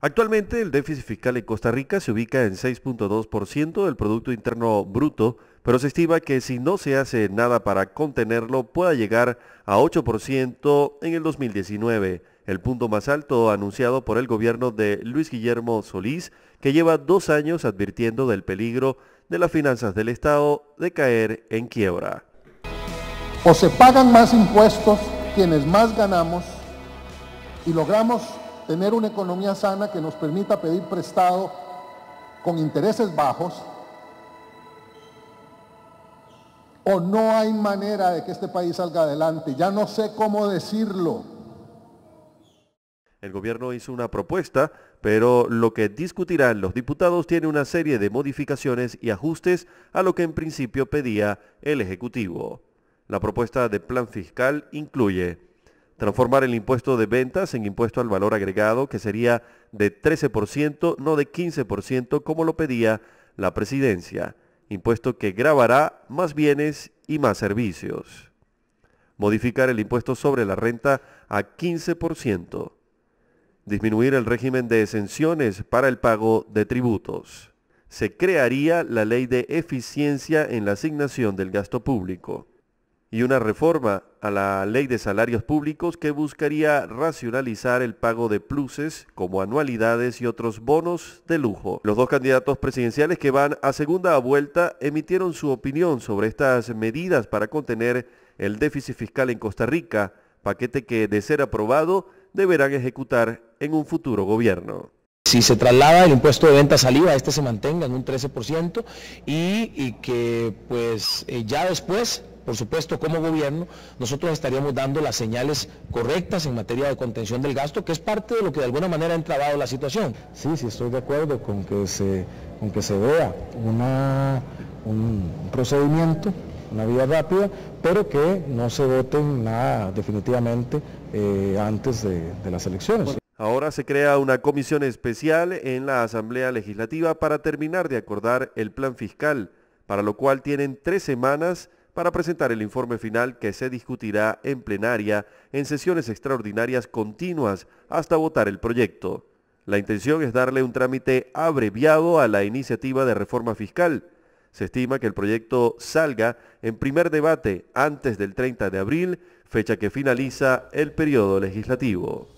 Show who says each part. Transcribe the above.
Speaker 1: Actualmente el déficit fiscal en Costa Rica se ubica en 6.2% del Producto Interno Bruto, pero se estima que si no se hace nada para contenerlo pueda llegar a 8% en el 2019, el punto más alto anunciado por el gobierno de Luis Guillermo Solís, que lleva dos años advirtiendo del peligro de las finanzas del Estado de caer en quiebra. O se pagan
Speaker 2: más impuestos quienes más ganamos y logramos tener una economía sana que nos permita pedir prestado con intereses bajos, o no hay manera de que este país salga adelante. Ya no sé cómo decirlo.
Speaker 1: El gobierno hizo una propuesta, pero lo que discutirán los diputados tiene una serie de modificaciones y ajustes a lo que en principio pedía el Ejecutivo. La propuesta de plan fiscal incluye transformar el impuesto de ventas en impuesto al valor agregado, que sería de 13%, no de 15%, como lo pedía la presidencia, impuesto que grabará más bienes y más servicios. Modificar el impuesto sobre la renta a 15%. Disminuir el régimen de exenciones para el pago de tributos. Se crearía la ley de eficiencia en la asignación del gasto público y una reforma a la ley de salarios públicos que buscaría racionalizar el pago de pluses como anualidades y otros bonos de lujo. Los dos candidatos presidenciales que van a segunda vuelta emitieron su opinión sobre estas medidas para contener el déficit fiscal en Costa Rica, paquete que de ser aprobado deberán ejecutar en un futuro gobierno. Si se
Speaker 3: traslada el impuesto de venta saliva, este se mantenga en un 13% y, que pues eh, ya después por supuesto, como gobierno, nosotros estaríamos dando las señales correctas en materia de contención del gasto, que es parte de lo que de alguna manera ha entrabado la situación. Sí, sí, estoy de acuerdo con que se, con se vea un procedimiento, una vía rápida, pero que no se voten nada definitivamente eh, antes de las elecciones.
Speaker 1: Ahora se crea una comisión especial en la Asamblea Legislativa para terminar de acordar el plan fiscal, para lo cual tienen tres semanas para presentar el informe final que se discutirá en plenaria en sesiones extraordinarias continuas hasta votar el proyecto. La intención es darle un trámite abreviado a la iniciativa de reforma fiscal. Se estima que el proyecto salga en primer debate antes del 30 de abril, fecha que finaliza el periodo legislativo.